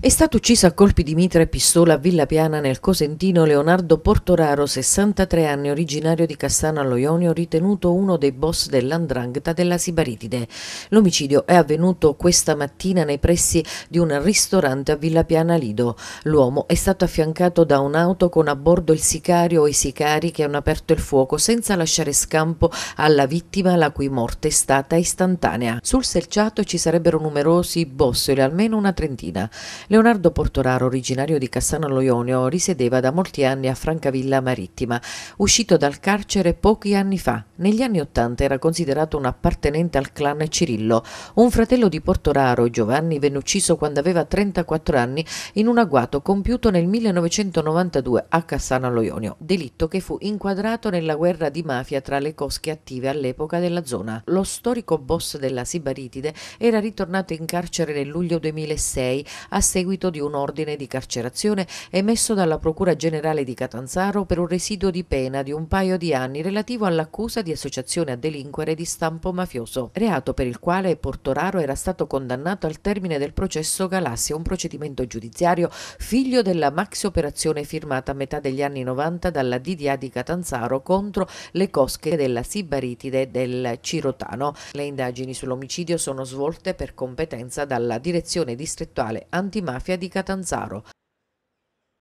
È stato ucciso a colpi di mitra e pistola a Villa Piana nel Cosentino Leonardo Portoraro, 63 anni, originario di Castano allo Ionio, ritenuto uno dei boss dell'andrangheta della Sibaritide. L'omicidio è avvenuto questa mattina nei pressi di un ristorante a Villa Piana Lido. L'uomo è stato affiancato da un'auto con a bordo il sicario o i sicari che hanno aperto il fuoco senza lasciare scampo alla vittima la cui morte è stata istantanea. Sul selciato ci sarebbero numerosi bossoli, almeno una trentina. Leonardo Portoraro, originario di Cassano Loionio, risiedeva da molti anni a Francavilla Marittima. Uscito dal carcere pochi anni fa, negli anni Ottanta era considerato un appartenente al clan Cirillo. Un fratello di Portoraro, Giovanni, venne ucciso quando aveva 34 anni in un agguato compiuto nel 1992 a Cassano Loionio, delitto che fu inquadrato nella guerra di mafia tra le cosche attive all'epoca della zona. Lo storico boss della Sibaritide era ritornato in carcere nel luglio 2006 a seguito seguito di un ordine di carcerazione emesso dalla Procura Generale di Catanzaro per un residuo di pena di un paio di anni relativo all'accusa di associazione a delinquere di stampo mafioso, reato per il quale Portoraro era stato condannato al termine del processo Galassia, un procedimento giudiziario figlio della maxi operazione firmata a metà degli anni 90 dalla DDA di Catanzaro contro le cosche della Sibaritide del Cirotano. Le indagini sull'omicidio sono svolte per competenza dalla direzione distrettuale antimafia antimafia di Catanzaro